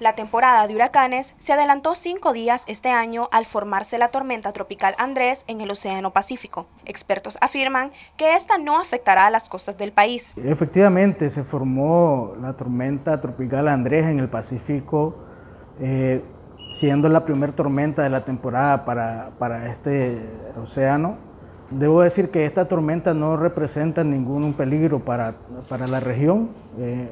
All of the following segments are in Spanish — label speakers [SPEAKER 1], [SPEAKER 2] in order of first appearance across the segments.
[SPEAKER 1] La temporada de huracanes se adelantó cinco días este año al formarse la tormenta tropical Andrés en el Océano Pacífico. Expertos afirman que esta no afectará a las costas del país.
[SPEAKER 2] Efectivamente, se formó la tormenta tropical Andrés en el Pacífico, eh, siendo la primera tormenta de la temporada para, este océano. Debo decir que esta tormenta no representa ningún peligro para, la región. Eh,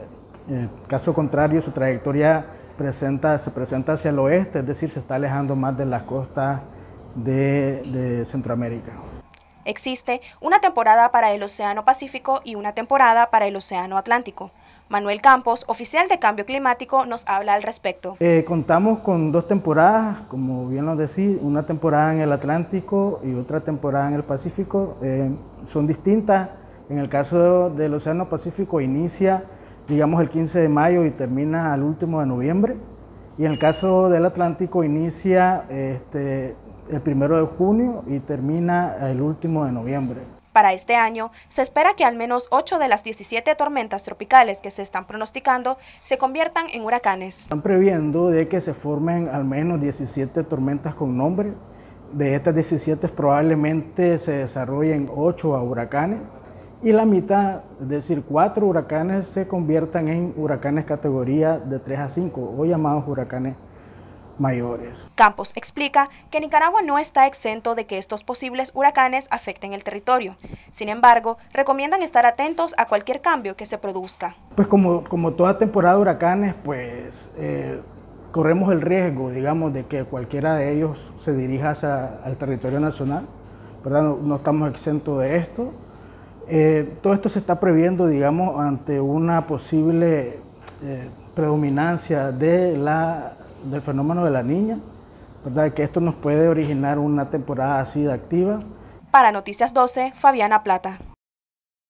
[SPEAKER 2] caso contrario, su trayectoria presenta, se presenta hacia el oeste, es decir, se está alejando más de las costas de, Centroamérica.
[SPEAKER 1] Existe una temporada para el Océano Pacífico y una temporada para el Océano Atlántico. Manuel Campos, oficial de Cambio Climático, nos habla al respecto.
[SPEAKER 2] Eh, contamos con dos temporadas, como bien lo decís, una temporada en el Atlántico y otra temporada en el Pacífico. Eh, son distintas. En el caso del Océano Pacífico inicia digamos el 15 de mayo y termina al último de noviembre. Y en el caso del Atlántico inicia este, el primero de junio y termina el último de noviembre.
[SPEAKER 1] Para este año, se espera que al menos 8 de las 17 tormentas tropicales que se están pronosticando se conviertan en huracanes. Están
[SPEAKER 2] previendo de que se formen al menos 17 tormentas con nombre. De estas 17 probablemente se desarrollen 8 a huracanes y la mitad, es decir, cuatro huracanes se conviertan en huracanes categoría de 3 a 5 o llamados huracanes mayores.
[SPEAKER 1] Campos explica que Nicaragua no está exento de que estos posibles huracanes afecten el territorio. Sin embargo, recomiendan estar atentos a cualquier cambio que se produzca.
[SPEAKER 2] Pues como, como toda temporada de huracanes, pues eh, corremos el riesgo, digamos, de que cualquiera de ellos se dirija hacia, al territorio nacional. ¿verdad? No, no estamos exentos de esto. Eh, todo esto se está previendo, digamos, ante una posible eh, predominancia de la, del fenómeno de la niña, ¿verdad? que esto nos puede originar una temporada así de activa.
[SPEAKER 1] Para Noticias 12, Fabiana Plata.